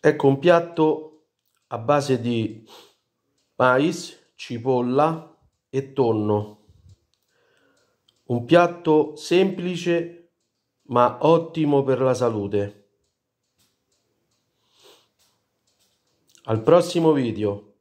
Ecco un piatto a base di mais, cipolla e tonno. Un piatto semplice ma ottimo per la salute. Al prossimo video.